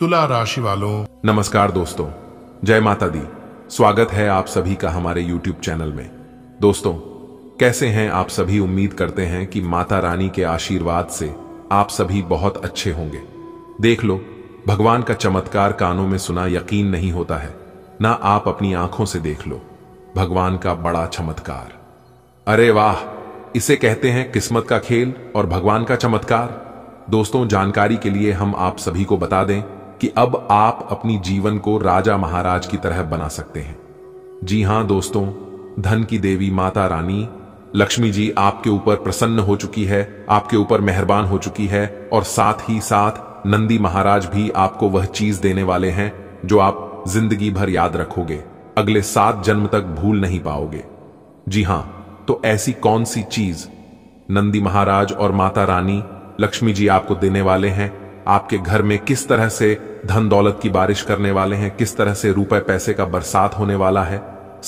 तुला राशि वालों नमस्कार दोस्तों जय माता दी स्वागत है आप सभी का हमारे YouTube चैनल में दोस्तों कैसे हैं आप सभी उम्मीद करते हैं कि माता रानी के आशीर्वाद से आप सभी बहुत अच्छे होंगे देख लो भगवान का चमत्कार कानों में सुना यकीन नहीं होता है ना आप अपनी आंखों से देख लो भगवान का बड़ा चमत्कार अरे वाह इसे कहते हैं किस्मत का खेल और भगवान का चमत्कार दोस्तों जानकारी के लिए हम आप सभी को बता दें कि अब आप अपनी जीवन को राजा महाराज की तरह बना सकते हैं जी हां दोस्तों धन की देवी माता रानी लक्ष्मी जी आपके ऊपर प्रसन्न हो चुकी है आपके ऊपर मेहरबान हो चुकी है और साथ ही साथ नंदी महाराज भी आपको वह चीज देने वाले हैं जो आप जिंदगी भर याद रखोगे अगले सात जन्म तक भूल नहीं पाओगे जी हां तो ऐसी कौन सी चीज नंदी महाराज और माता रानी लक्ष्मी जी आपको देने वाले हैं आपके घर में किस तरह से धन दौलत की बारिश करने वाले हैं किस तरह से रुपए पैसे का बरसात होने वाला है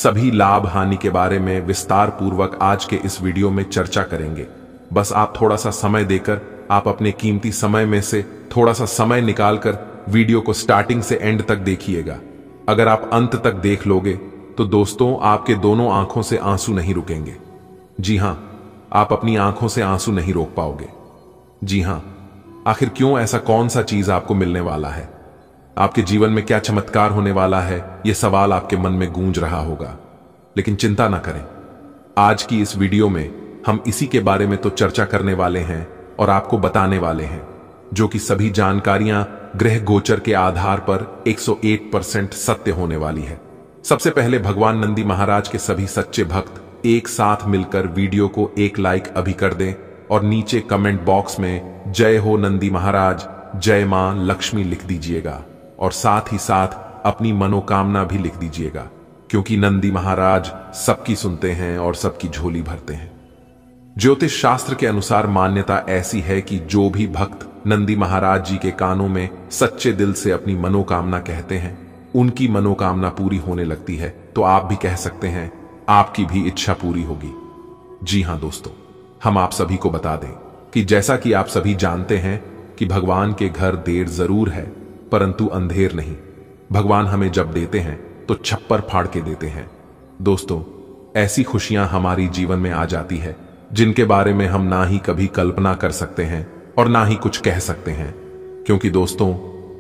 सभी लाभ हानि के बारे में विस्तार पूर्वक आज के इस वीडियो में चर्चा करेंगे बस आप थोड़ा सा समय देकर आप अपने कीमती समय में से थोड़ा सा समय निकालकर वीडियो को स्टार्टिंग से एंड तक देखिएगा अगर आप अंत तक देख लोगे तो दोस्तों आपके दोनों आंखों से आंसू नहीं रुकेंगे जी हां आप अपनी आंखों से आंसू नहीं रोक पाओगे जी हां आखिर क्यों ऐसा कौन सा चीज आपको मिलने वाला है आपके जीवन में क्या चमत्कार होने वाला है यह सवाल आपके मन में गूंज रहा होगा लेकिन चिंता ना करें आज की इस वीडियो में हम इसी के बारे में तो चर्चा करने वाले हैं और आपको बताने वाले हैं जो कि सभी जानकारियां ग्रह गोचर के आधार पर 108 परसेंट सत्य होने वाली है सबसे पहले भगवान नंदी महाराज के सभी सच्चे भक्त एक साथ मिलकर वीडियो को एक लाइक अभी कर दें और नीचे कमेंट बॉक्स में जय हो नंदी महाराज जय मां लक्ष्मी लिख दीजिएगा और साथ ही साथ अपनी मनोकामना भी लिख दीजिएगा क्योंकि नंदी महाराज सबकी सुनते हैं और सबकी झोली भरते हैं ज्योतिष शास्त्र के अनुसार मान्यता ऐसी है कि जो भी भक्त नंदी महाराज जी के कानों में सच्चे दिल से अपनी मनोकामना कहते हैं उनकी मनोकामना पूरी होने लगती है तो आप भी कह सकते हैं आपकी भी इच्छा पूरी होगी जी हां दोस्तों हम आप सभी को बता दें कि जैसा कि आप सभी जानते हैं कि भगवान के घर देर जरूर है परंतु अंधेर नहीं भगवान हमें जब देते हैं तो छप्पर फाड़ के देते हैं दोस्तों ऐसी खुशियां हमारी जीवन में आ जाती है जिनके बारे में हम ना ही कभी कल्पना कर सकते हैं और ना ही कुछ कह सकते हैं क्योंकि दोस्तों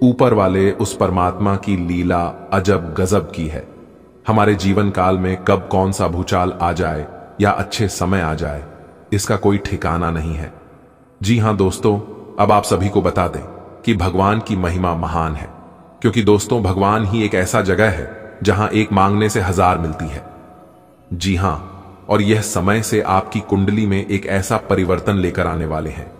ऊपर वाले उस परमात्मा की लीला अजब गजब की है हमारे जीवन काल में कब कौन सा भूचाल आ जाए या अच्छे समय आ जाए इसका कोई ठिकाना नहीं है जी हां दोस्तों अब आप सभी को बता दें कि भगवान की महिमा महान है क्योंकि दोस्तों भगवान ही एक ऐसा जगह है जहां एक मांगने से हजार मिलती है जी हां और यह समय से आपकी कुंडली में एक ऐसा परिवर्तन लेकर आने वाले हैं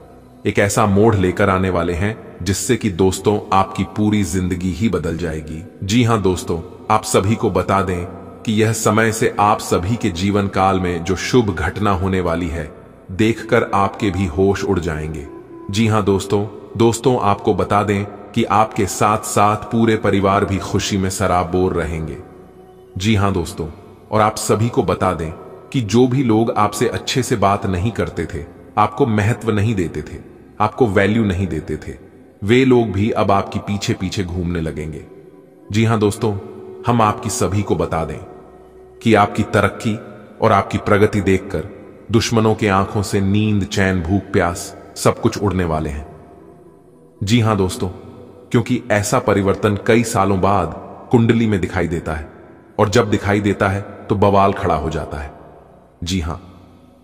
एक ऐसा मोड़ लेकर आने वाले हैं जिससे कि दोस्तों आपकी पूरी जिंदगी ही बदल जाएगी जी हां दोस्तों आप सभी को बता दें कि यह समय से आप सभी के जीवन काल में जो शुभ घटना होने वाली है देखकर आपके भी होश उड़ जाएंगे जी हाँ दोस्तों दोस्तों आपको बता दें कि आपके साथ साथ पूरे परिवार भी खुशी में शराब बोर रहेंगे जी हाँ दोस्तों और आप सभी को बता दें कि जो भी लोग आपसे अच्छे से बात नहीं करते थे आपको महत्व नहीं देते थे आपको वैल्यू नहीं देते थे वे लोग भी अब आपकी पीछे पीछे घूमने लगेंगे जी हाँ दोस्तों हम आपकी सभी को बता दें कि आपकी तरक्की और आपकी प्रगति देखकर दुश्मनों के आंखों से नींद चैन भूख प्यास सब कुछ उड़ने वाले हैं जी हां दोस्तों क्योंकि ऐसा परिवर्तन कई सालों बाद कुंडली में दिखाई देता है और जब दिखाई देता है तो बवाल खड़ा हो जाता है जी हां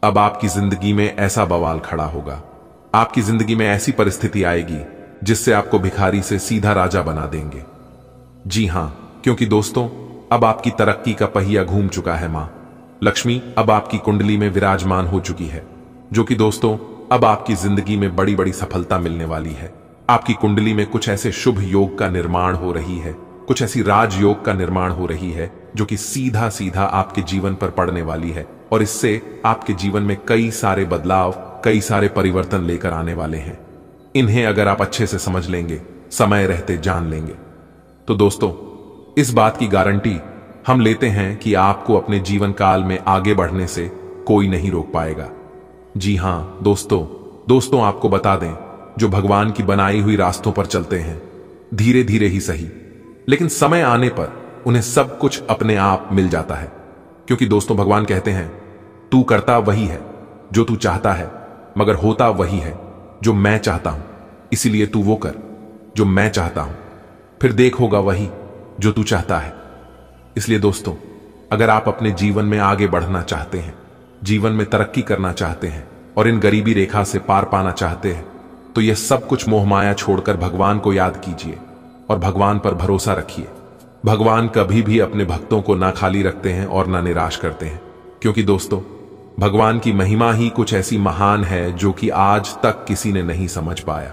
अब आपकी जिंदगी में ऐसा बवाल खड़ा होगा आपकी जिंदगी में ऐसी परिस्थिति आएगी जिससे आपको भिखारी से सीधा राजा बना देंगे जी हां क्योंकि दोस्तों अब आपकी तरक्की का पहिया घूम चुका है मां लक्ष्मी अब आपकी कुंडली में विराजमान हो चुकी है जो कि दोस्तों अब आपकी जिंदगी में बड़ी बड़ी सफलता मिलने वाली है आपकी कुंडली में कुछ ऐसे शुभ योग का निर्माण हो रही है कुछ ऐसी राजयोग का निर्माण हो रही है जो कि सीधा सीधा आपके जीवन पर पड़ने वाली है और इससे आपके जीवन में कई सारे बदलाव कई सारे परिवर्तन लेकर आने वाले हैं इन्हें अगर आप अच्छे से समझ लेंगे समय रहते जान लेंगे तो दोस्तों इस बात की गारंटी हम लेते हैं कि आपको अपने जीवन काल में आगे बढ़ने से कोई नहीं रोक पाएगा जी हां दोस्तों दोस्तों आपको बता दें जो भगवान की बनाई हुई रास्तों पर चलते हैं धीरे धीरे ही सही लेकिन समय आने पर उन्हें सब कुछ अपने आप मिल जाता है क्योंकि दोस्तों भगवान कहते हैं तू करता वही है जो तू चाहता है मगर होता वही है जो मैं चाहता हूं इसीलिए तू वो कर जो मैं चाहता हूं फिर देख होगा वही जो तू चाहता है इसलिए दोस्तों अगर आप अपने जीवन में आगे बढ़ना चाहते हैं जीवन में तरक्की करना चाहते हैं और इन गरीबी रेखा से पार पाना चाहते हैं तो यह सब कुछ मोहमाया छोड़कर भगवान को याद कीजिए और भगवान पर भरोसा रखिए भगवान कभी भी अपने भक्तों को ना खाली रखते हैं और ना निराश करते हैं क्योंकि दोस्तों भगवान की महिमा ही कुछ ऐसी महान है जो कि आज तक किसी ने नहीं समझ पाया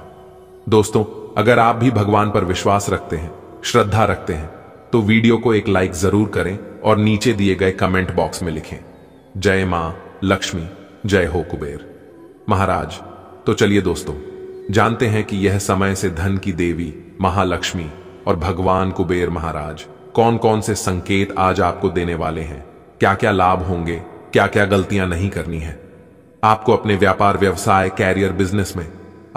दोस्तों अगर आप भी भगवान पर विश्वास रखते हैं श्रद्धा रखते हैं तो वीडियो को एक लाइक जरूर करें और नीचे दिए गए कमेंट बॉक्स में लिखें जय मां लक्ष्मी जय हो कुबेर महाराज तो चलिए दोस्तों जानते हैं कि यह समय से धन की देवी महालक्ष्मी और भगवान कुबेर महाराज कौन कौन से संकेत आज आपको देने वाले हैं क्या क्या लाभ होंगे क्या क्या गलतियां नहीं करनी है आपको अपने व्यापार व्यवसाय कैरियर बिजनेस में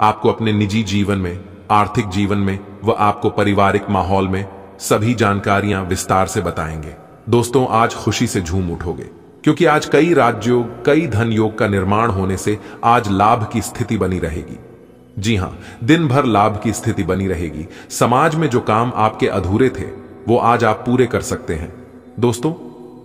आपको अपने निजी जीवन में आर्थिक जीवन में व आपको पारिवारिक माहौल में सभी जानकारियां विस्तार से बताएंगे दोस्तों आज खुशी से झूम उठोगे क्योंकि आज कई राज्योग कई धन योग का निर्माण होने से आज लाभ की स्थिति बनी रहेगी जी हां दिन भर लाभ की स्थिति बनी रहेगी समाज में जो काम आपके अधूरे थे वो आज आप पूरे कर सकते हैं दोस्तों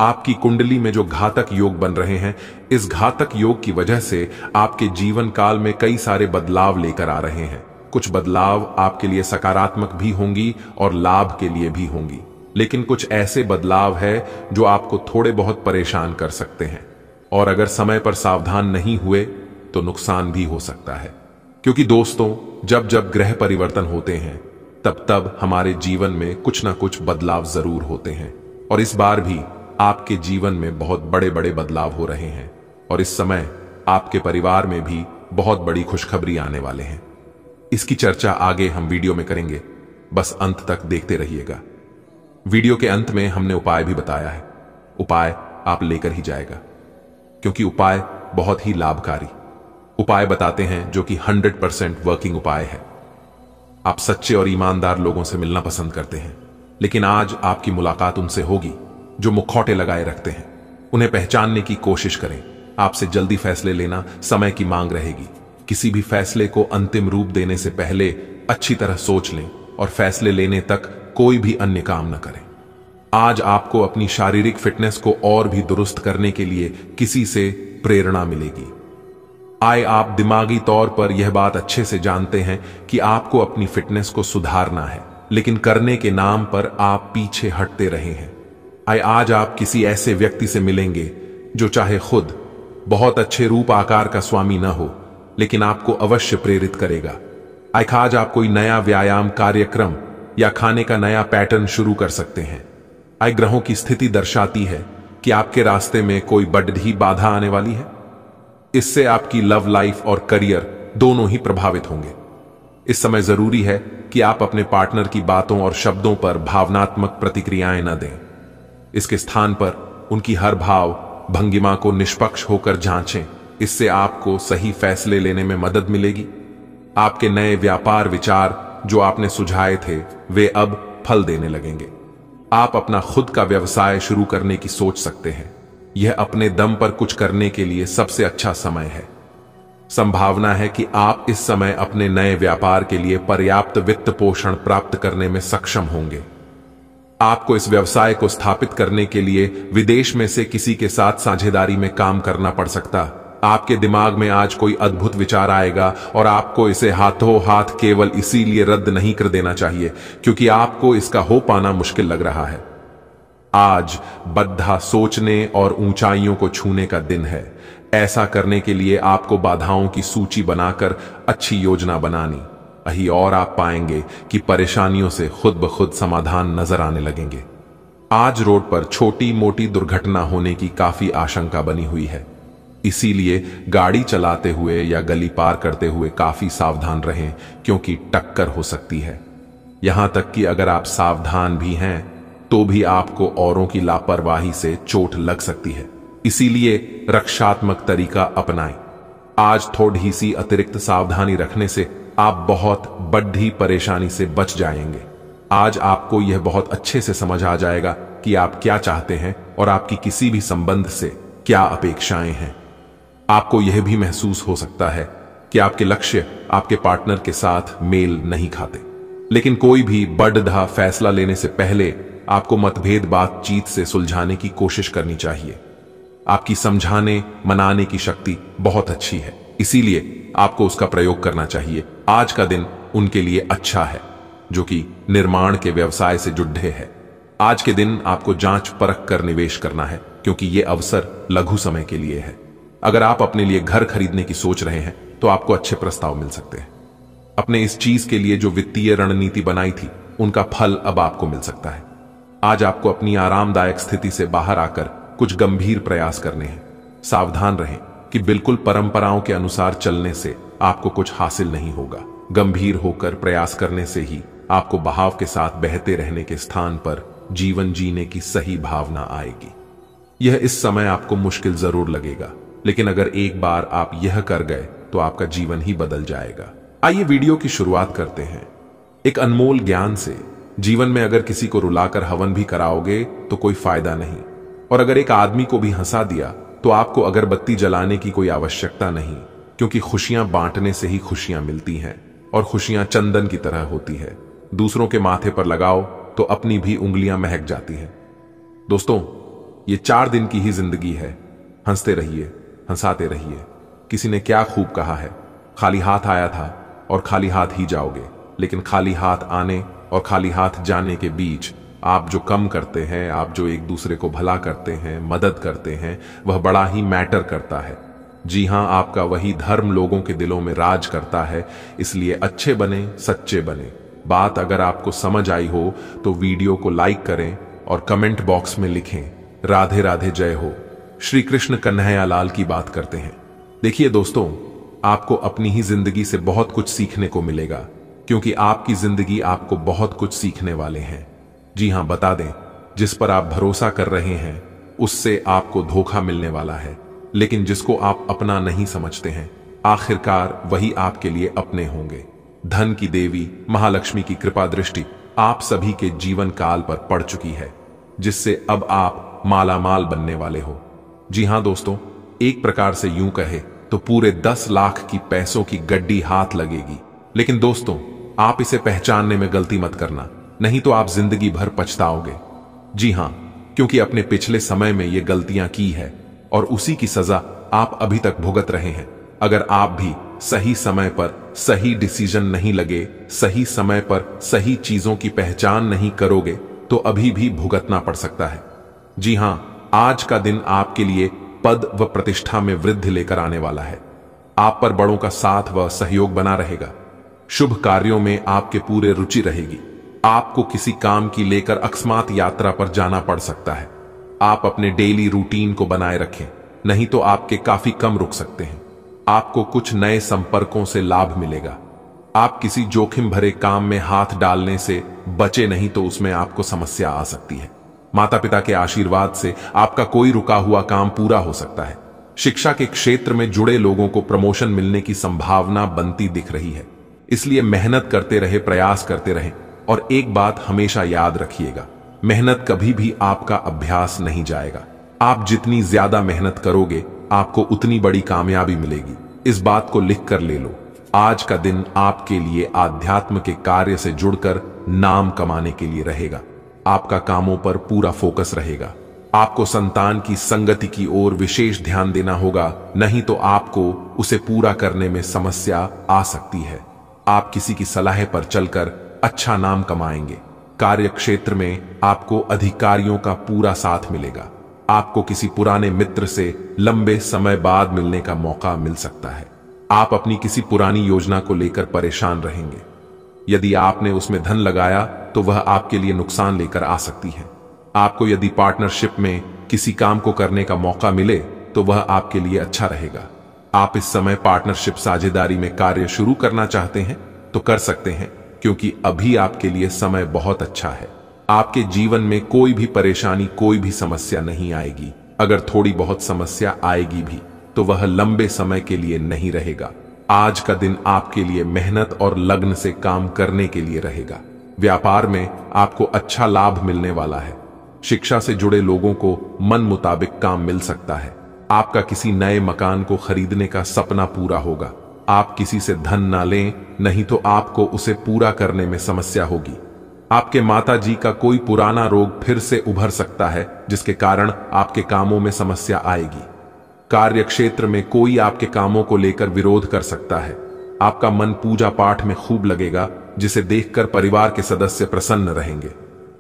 आपकी कुंडली में जो घातक योग बन रहे हैं इस घातक योग की वजह से आपके जीवन काल में कई सारे बदलाव लेकर आ रहे हैं कुछ बदलाव आपके लिए सकारात्मक भी होंगी और लाभ के लिए भी होंगी लेकिन कुछ ऐसे बदलाव है जो आपको थोड़े बहुत परेशान कर सकते हैं और अगर समय पर सावधान नहीं हुए तो नुकसान भी हो सकता है क्योंकि दोस्तों जब जब ग्रह परिवर्तन होते हैं तब तब हमारे जीवन में कुछ ना कुछ बदलाव जरूर होते हैं और इस बार भी आपके जीवन में बहुत बड़े बड़े बदलाव हो रहे हैं और इस समय आपके परिवार में भी बहुत बड़ी खुशखबरी आने वाले हैं इसकी चर्चा आगे हम वीडियो में करेंगे बस अंत तक देखते रहिएगा वीडियो के अंत में हमने उपाय भी बताया है उपाय आप लेकर ही जाएगा क्योंकि उपाय बहुत ही लाभकारी उपाय बताते हैं जो कि 100 परसेंट वर्किंग उपाय है आप सच्चे और ईमानदार लोगों से मिलना पसंद करते हैं लेकिन आज आपकी मुलाकात उनसे होगी जो मुखौटे लगाए रखते हैं उन्हें पहचानने की कोशिश करें आपसे जल्दी फैसले लेना समय की मांग रहेगी किसी भी फैसले को अंतिम रूप देने से पहले अच्छी तरह सोच लें और फैसले लेने तक कोई भी अन्य काम न करें आज आपको अपनी शारीरिक फिटनेस को और भी दुरुस्त करने के लिए किसी से प्रेरणा मिलेगी आए आप दिमागी तौर पर यह बात अच्छे से जानते हैं कि आपको अपनी फिटनेस को सुधारना है लेकिन करने के नाम पर आप पीछे हटते रहे हैं आए आज आप किसी ऐसे व्यक्ति से मिलेंगे जो चाहे खुद बहुत अच्छे रूप आकार का स्वामी न हो लेकिन आपको अवश्य प्रेरित करेगा आज आप कोई नया व्यायाम कार्यक्रम या खाने का नया पैटर्न शुरू कर सकते हैं आय ग्रहों की स्थिति दर्शाती है कि आपके रास्ते में कोई बड़ी बाधा आने वाली है इससे आपकी लव लाइफ और करियर दोनों ही प्रभावित होंगे इस समय जरूरी है कि आप अपने पार्टनर की बातों और शब्दों पर भावनात्मक प्रतिक्रियाएं न दें इसके स्थान पर उनकी हर भाव भंगिमा को निष्पक्ष होकर जांचें इससे आपको सही फैसले लेने में मदद मिलेगी आपके नए व्यापार विचार जो आपने सुझाए थे वे अब फल देने लगेंगे आप अपना खुद का व्यवसाय शुरू करने की सोच सकते हैं यह अपने दम पर कुछ करने के लिए सबसे अच्छा समय है संभावना है कि आप इस समय अपने नए व्यापार के लिए पर्याप्त वित्त पोषण प्राप्त करने में सक्षम होंगे आपको इस व्यवसाय को स्थापित करने के लिए विदेश में से किसी के साथ साझेदारी में काम करना पड़ सकता आपके दिमाग में आज कोई अद्भुत विचार आएगा और आपको इसे हाथों हाथ केवल इसीलिए रद्द नहीं कर देना चाहिए क्योंकि आपको इसका हो पाना मुश्किल लग रहा है आज बद्धा सोचने और ऊंचाइयों को छूने का दिन है ऐसा करने के लिए आपको बाधाओं की सूची बनाकर अच्छी योजना बनानी अही और आप पाएंगे कि परेशानियों से खुद ब खुद समाधान नजर आने लगेंगे आज रोड पर छोटी मोटी दुर्घटना होने की काफी आशंका बनी हुई है इसीलिए गाड़ी चलाते हुए या गली पार करते हुए काफी सावधान रहें क्योंकि टक्कर हो सकती है यहां तक कि अगर आप सावधान भी हैं तो भी आपको औरों की लापरवाही से चोट लग सकती है इसीलिए रक्षात्मक तरीका अपनाएं आज थोड़ी सी अतिरिक्त सावधानी रखने से आप बहुत बड्ढी परेशानी से बच जाएंगे आज आपको यह बहुत अच्छे से समझ आ जाएगा कि आप क्या चाहते हैं और आपकी किसी भी संबंध से क्या अपेक्षाएं हैं आपको यह भी महसूस हो सकता है कि आपके लक्ष्य आपके पार्टनर के साथ मेल नहीं खाते लेकिन कोई भी बडधा फैसला लेने से पहले आपको मतभेद बातचीत से सुलझाने की कोशिश करनी चाहिए आपकी समझाने मनाने की शक्ति बहुत अच्छी है इसीलिए आपको उसका प्रयोग करना चाहिए आज का दिन उनके लिए अच्छा है जो कि निर्माण के व्यवसाय से जुड़े है आज के दिन आपको जांच परख कर निवेश करना है क्योंकि ये अवसर लघु समय के लिए है अगर आप अपने लिए घर खरीदने की सोच रहे हैं तो आपको अच्छे प्रस्ताव मिल सकते हैं अपने इस चीज के लिए जो वित्तीय रणनीति बनाई थी उनका फल अब आपको मिल सकता है आज आपको अपनी आरामदायक स्थिति से बाहर आकर कुछ गंभीर प्रयास करने हैं सावधान रहें कि बिल्कुल परंपराओं के अनुसार चलने से आपको कुछ हासिल नहीं होगा गंभीर होकर प्रयास करने से ही आपको बहाव के साथ बहते रहने के स्थान पर जीवन जीने की सही भावना आएगी यह इस समय आपको मुश्किल जरूर लगेगा लेकिन अगर एक बार आप यह कर गए तो आपका जीवन ही बदल जाएगा आइए वीडियो की शुरुआत करते हैं एक अनमोल ज्ञान से जीवन में अगर किसी को रुलाकर हवन भी कराओगे तो कोई फायदा नहीं और अगर एक आदमी को भी हंसा दिया तो आपको अगरबत्ती जलाने की कोई आवश्यकता नहीं क्योंकि खुशियां बांटने से ही खुशियां मिलती हैं और खुशियां चंदन की तरह होती है दूसरों के माथे पर लगाओ तो अपनी भी उंगलियां महक जाती हैं दोस्तों ये चार दिन की ही जिंदगी है हंसते रहिए हंसाते रहिए किसी ने क्या खूब कहा है खाली हाथ आया था और खाली हाथ ही जाओगे लेकिन खाली हाथ आने और खाली हाथ जाने के बीच आप जो कम करते हैं आप जो एक दूसरे को भला करते हैं मदद करते हैं वह बड़ा ही मैटर करता है जी हां आपका वही धर्म लोगों के दिलों में राज करता है इसलिए अच्छे बने सच्चे बने बात अगर आपको समझ आई हो तो वीडियो को लाइक करें और कमेंट बॉक्स में लिखें राधे राधे जय हो श्री कृष्ण कन्हैयालाल की बात करते हैं देखिए दोस्तों आपको अपनी ही जिंदगी से बहुत कुछ सीखने को मिलेगा क्योंकि आपकी जिंदगी आपको बहुत कुछ सीखने वाले हैं जी हां बता दें जिस पर आप भरोसा कर रहे हैं उससे आपको धोखा मिलने वाला है लेकिन जिसको आप अपना नहीं समझते हैं आखिरकार वही आपके लिए अपने होंगे धन की देवी महालक्ष्मी की कृपा दृष्टि आप सभी के जीवन काल पर पड़ चुकी है जिससे अब आप मालामाल बनने वाले हो जी हां दोस्तों एक प्रकार से यूं कहे तो पूरे दस लाख की पैसों की गड्डी हाथ लगेगी लेकिन दोस्तों आप इसे पहचानने में गलती मत करना नहीं तो आप जिंदगी भर पछताओगे जी हां क्योंकि अपने पिछले समय में ये गलतियां की है और उसी की सजा आप अभी तक भुगत रहे हैं अगर आप भी सही समय पर सही डिसीजन नहीं लगे सही समय पर सही चीजों की पहचान नहीं करोगे तो अभी भी भुगतना पड़ सकता है जी हां आज का दिन आपके लिए पद व प्रतिष्ठा में वृद्धि लेकर आने वाला है आप पर बड़ों का साथ व सहयोग बना रहेगा शुभ कार्यों में आपके पूरे रुचि रहेगी आपको किसी काम की लेकर अकस्मात यात्रा पर जाना पड़ सकता है आप अपने डेली रूटीन को बनाए रखें नहीं तो आपके काफी कम रुक सकते हैं आपको कुछ नए संपर्कों से लाभ मिलेगा आप किसी जोखिम भरे काम में हाथ डालने से बचे नहीं तो उसमें आपको समस्या आ सकती है माता पिता के आशीर्वाद से आपका कोई रुका हुआ काम पूरा हो सकता है शिक्षा के क्षेत्र में जुड़े लोगों को प्रमोशन मिलने की संभावना बनती दिख रही है इसलिए मेहनत करते रहे प्रयास करते रहे और एक बात हमेशा याद रखिएगा मेहनत कभी भी आपका अभ्यास नहीं जाएगा आप जितनी ज्यादा मेहनत करोगे आपको उतनी बड़ी कामयाबी मिलेगी इस बात को लिख कर ले लो आज का दिन आपके लिए आध्यात्म के कार्य से जुड़कर नाम कमाने के लिए रहेगा आपका कामों पर पूरा फोकस रहेगा आपको संतान की संगति की ओर विशेष ध्यान देना होगा नहीं तो आपको उसे पूरा करने में समस्या आ सकती है आप किसी की सलाह पर चलकर अच्छा नाम कमाएंगे कार्य क्षेत्र में आपको अधिकारियों का पूरा साथ मिलेगा आपको किसी पुराने मित्र से लंबे समय बाद मिलने का मौका मिल सकता है आप अपनी किसी पुरानी योजना को लेकर परेशान रहेंगे यदि आपने उसमें धन लगाया तो वह आपके लिए नुकसान लेकर आ सकती है आपको यदि पार्टनरशिप में किसी काम को करने का मौका मिले तो वह आपके लिए अच्छा रहेगा आप इस समय पार्टनरशिप साझेदारी में कार्य शुरू करना चाहते हैं तो कर सकते हैं क्योंकि अभी आपके लिए समय बहुत अच्छा है आपके जीवन में कोई भी परेशानी कोई भी समस्या नहीं आएगी अगर थोड़ी बहुत समस्या आएगी भी तो वह लंबे समय के लिए नहीं रहेगा आज का दिन आपके लिए मेहनत और लग्न से काम करने के लिए रहेगा व्यापार में आपको अच्छा लाभ मिलने वाला है शिक्षा से जुड़े लोगों को मन मुताबिक काम मिल सकता है आपका किसी नए मकान को खरीदने का सपना पूरा होगा आप किसी से धन ना लें नहीं तो आपको उसे पूरा करने में समस्या होगी आपके माता जी का कोई पुराना रोग फिर से उभर सकता है जिसके कारण आपके कामों में समस्या आएगी कार्य क्षेत्र में कोई आपके कामों को लेकर विरोध कर सकता है आपका मन पूजा पाठ में खूब लगेगा जिसे देखकर परिवार के सदस्य प्रसन्न रहेंगे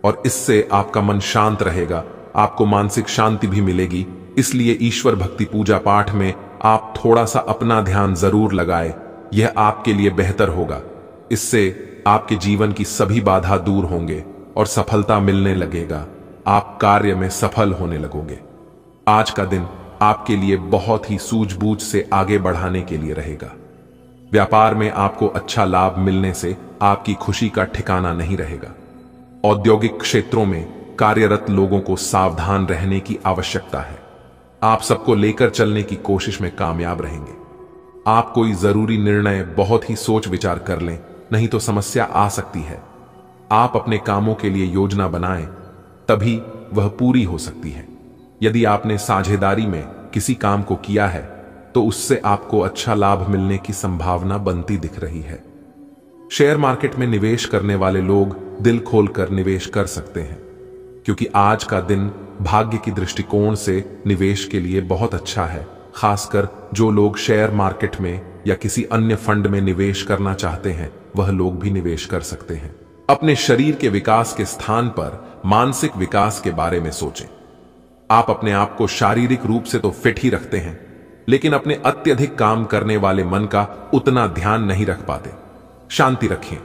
और इससे आपका मन शांत रहेगा आपको मानसिक शांति भी मिलेगी इसलिए ईश्वर भक्ति पूजा पाठ में आप थोड़ा सा अपना ध्यान जरूर लगाए यह आपके लिए बेहतर होगा इससे आपके जीवन की सभी बाधा दूर होंगे और सफलता मिलने लगेगा आप कार्य में सफल होने लगोगे आज का दिन आपके लिए बहुत ही सूझबूझ से आगे बढ़ाने के लिए रहेगा व्यापार में आपको अच्छा लाभ मिलने से आपकी खुशी का ठिकाना नहीं रहेगा औद्योगिक क्षेत्रों में कार्यरत लोगों को सावधान रहने की आवश्यकता है आप सबको लेकर चलने की कोशिश में कामयाब रहेंगे आप कोई जरूरी निर्णय बहुत ही सोच विचार कर लें नहीं तो समस्या आ सकती है आप अपने कामों के लिए योजना बनाएं तभी वह पूरी हो सकती है यदि आपने साझेदारी में किसी काम को किया है तो उससे आपको अच्छा लाभ मिलने की संभावना बनती दिख रही है शेयर मार्केट में निवेश करने वाले लोग दिल खोलकर निवेश कर सकते हैं क्योंकि आज का दिन भाग्य की दृष्टिकोण से निवेश के लिए बहुत अच्छा है खासकर जो लोग शेयर मार्केट में या किसी अन्य फंड में निवेश करना चाहते हैं वह लोग भी निवेश कर सकते हैं अपने शरीर के विकास के स्थान पर मानसिक विकास के बारे में सोचें आप अपने आप को शारीरिक रूप से तो फिट ही रखते हैं लेकिन अपने अत्यधिक काम करने वाले मन का उतना ध्यान नहीं रख पाते शांति रखें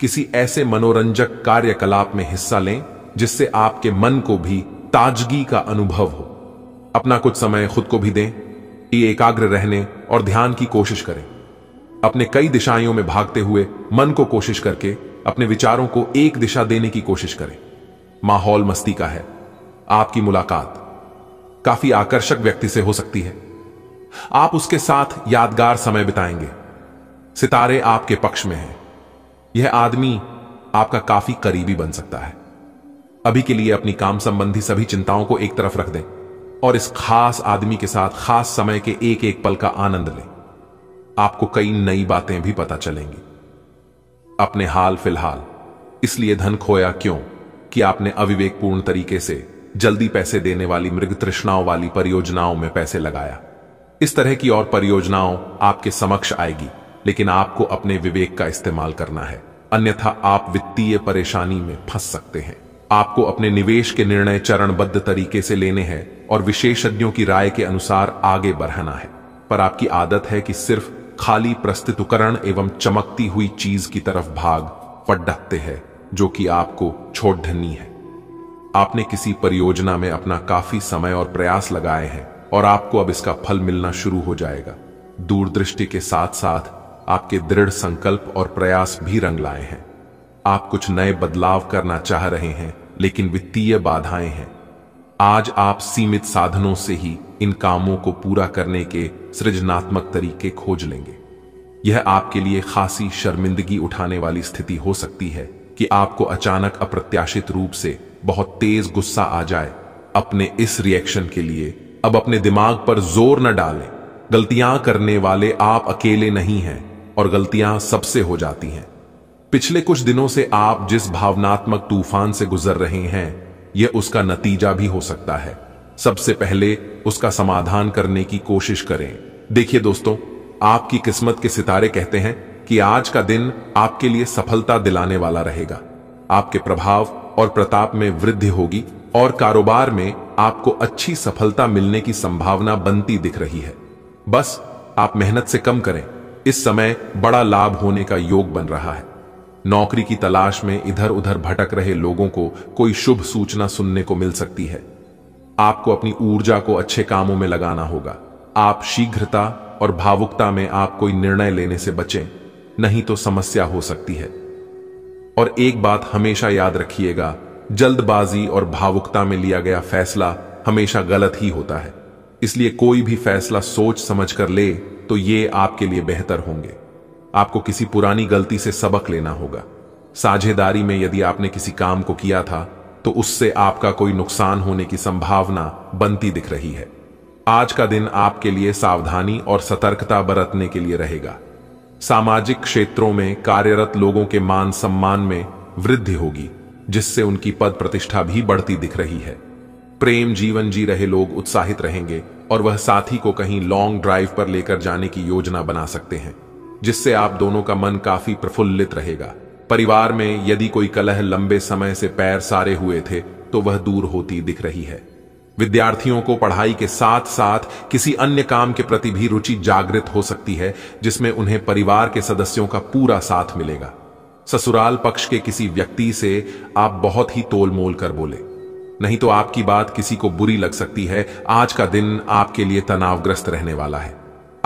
किसी ऐसे मनोरंजक कार्यकलाप में हिस्सा लें जिससे आपके मन को भी ताजगी का अनुभव हो अपना कुछ समय खुद को भी दें एकाग्र रहने और ध्यान की कोशिश करें अपने कई दिशाओं में भागते हुए मन को कोशिश करके अपने विचारों को एक दिशा देने की कोशिश करें माहौल मस्ती का है आपकी मुलाकात काफी आकर्षक व्यक्ति से हो सकती है आप उसके साथ यादगार समय बिताएंगे सितारे आपके पक्ष में हैं। यह आदमी आपका काफी करीबी बन सकता है अभी के लिए अपनी काम संबंधी सभी चिंताओं को एक तरफ रख दें और इस खास आदमी के साथ खास समय के एक एक पल का आनंद लें आपको कई नई बातें भी पता चलेंगी अपने हाल फिलहाल इसलिए धन खोया क्यों कि आपने अविवेकपूर्ण तरीके से जल्दी पैसे देने वाली मृग तृष्णाओं वाली परियोजनाओं में पैसे लगाया इस तरह की और परियोजनाओं आपके समक्ष आएगी लेकिन आपको अपने विवेक का इस्तेमाल करना है अन्यथा आप वित्तीय परेशानी में फंस सकते हैं आपको अपने निवेश के निर्णय चरणबद्ध तरीके से लेने हैं और विशेषज्ञों की राय के अनुसार आगे बढ़ना है पर आपकी आदत है कि सिर्फ खाली प्रस्तुतकरण एवं चमकती हुई चीज की तरफ भाग पटते हैं जो कि आपको छोड़ है आपने किसी परियोजना में अपना काफी समय और प्रयास लगाए हैं और आपको अब इसका फल मिलना शुरू हो जाएगा दूरदृष्टि के साथ साथ आपके दृढ़ संकल्प और प्रयास भी रंग लाए हैं आप कुछ नए बदलाव करना चाह रहे हैं लेकिन वित्तीय बाधाएं हैं आज आप सीमित साधनों से ही इन कामों को पूरा करने के सृजनात्मक तरीके खोज लेंगे यह आपके लिए खासी शर्मिंदगी उठाने वाली स्थिति हो सकती है कि आपको अचानक अप्रत्याशित रूप से बहुत तेज गुस्सा आ जाए अपने इस रिएक्शन के लिए अब अपने दिमाग पर जोर न डालें गलतियां करने वाले आप अकेले नहीं हैं और गलतियां सबसे हो जाती हैं पिछले कुछ दिनों से आप जिस भावनात्मक तूफान से गुजर रहे हैं यह उसका नतीजा भी हो सकता है सबसे पहले उसका समाधान करने की कोशिश करें देखिए दोस्तों आपकी किस्मत के सितारे कहते हैं कि आज का दिन आपके लिए सफलता दिलाने वाला रहेगा आपके प्रभाव और प्रताप में वृद्धि होगी और कारोबार में आपको अच्छी सफलता मिलने की संभावना बनती दिख रही है बस आप मेहनत से कम करें इस समय बड़ा लाभ होने का योग बन रहा है नौकरी की तलाश में इधर उधर भटक रहे लोगों को कोई शुभ सूचना सुनने को मिल सकती है आपको अपनी ऊर्जा को अच्छे कामों में लगाना होगा आप शीघ्रता और भावुकता में आप कोई निर्णय लेने से बचें नहीं तो समस्या हो सकती है और एक बात हमेशा याद रखिएगा जल्दबाजी और भावुकता में लिया गया फैसला हमेशा गलत ही होता है इसलिए कोई भी फैसला सोच समझ कर ले तो ये आपके लिए बेहतर होंगे आपको किसी पुरानी गलती से सबक लेना होगा साझेदारी में यदि आपने किसी काम को किया था तो उससे आपका कोई नुकसान होने की संभावना बनती दिख रही है आज का दिन आपके लिए सावधानी और सतर्कता बरतने के लिए रहेगा सामाजिक क्षेत्रों में कार्यरत लोगों के मान सम्मान में वृद्धि होगी जिससे उनकी पद प्रतिष्ठा भी बढ़ती दिख रही है प्रेम जीवन जी रहे लोग उत्साहित रहेंगे और वह साथी को कहीं लॉन्ग ड्राइव पर लेकर जाने की योजना बना सकते हैं जिससे आप दोनों का मन काफी प्रफुल्लित रहेगा परिवार में यदि कोई कलह लंबे समय से पैर सारे हुए थे तो वह दूर होती दिख रही है विद्यार्थियों को पढ़ाई के साथ साथ किसी अन्य काम के प्रति भी रुचि जागृत हो सकती है जिसमें उन्हें परिवार के सदस्यों का पूरा साथ मिलेगा ससुराल पक्ष के किसी व्यक्ति से आप बहुत ही तोलमोल कर बोले नहीं तो आपकी बात किसी को बुरी लग सकती है आज का दिन आपके लिए तनावग्रस्त रहने वाला है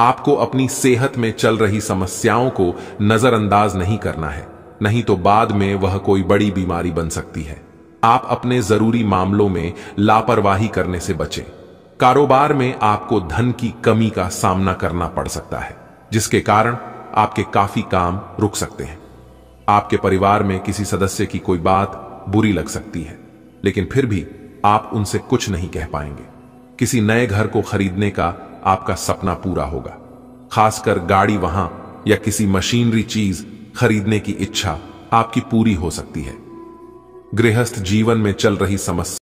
आपको अपनी सेहत में चल रही समस्याओं को नजरअंदाज नहीं करना है नहीं तो बाद में वह कोई बड़ी बीमारी बन सकती है आप अपने जरूरी मामलों में लापरवाही करने से बचें कारोबार में आपको धन की कमी का सामना करना पड़ सकता है जिसके कारण आपके काफी काम रुक सकते हैं आपके परिवार में किसी सदस्य की कोई बात बुरी लग सकती है लेकिन फिर भी आप उनसे कुछ नहीं कह पाएंगे किसी नए घर को खरीदने का आपका सपना पूरा होगा खासकर गाड़ी वहां या किसी मशीनरी चीज खरीदने की इच्छा आपकी पूरी हो सकती है गृहस्थ जीवन में चल रही समस्या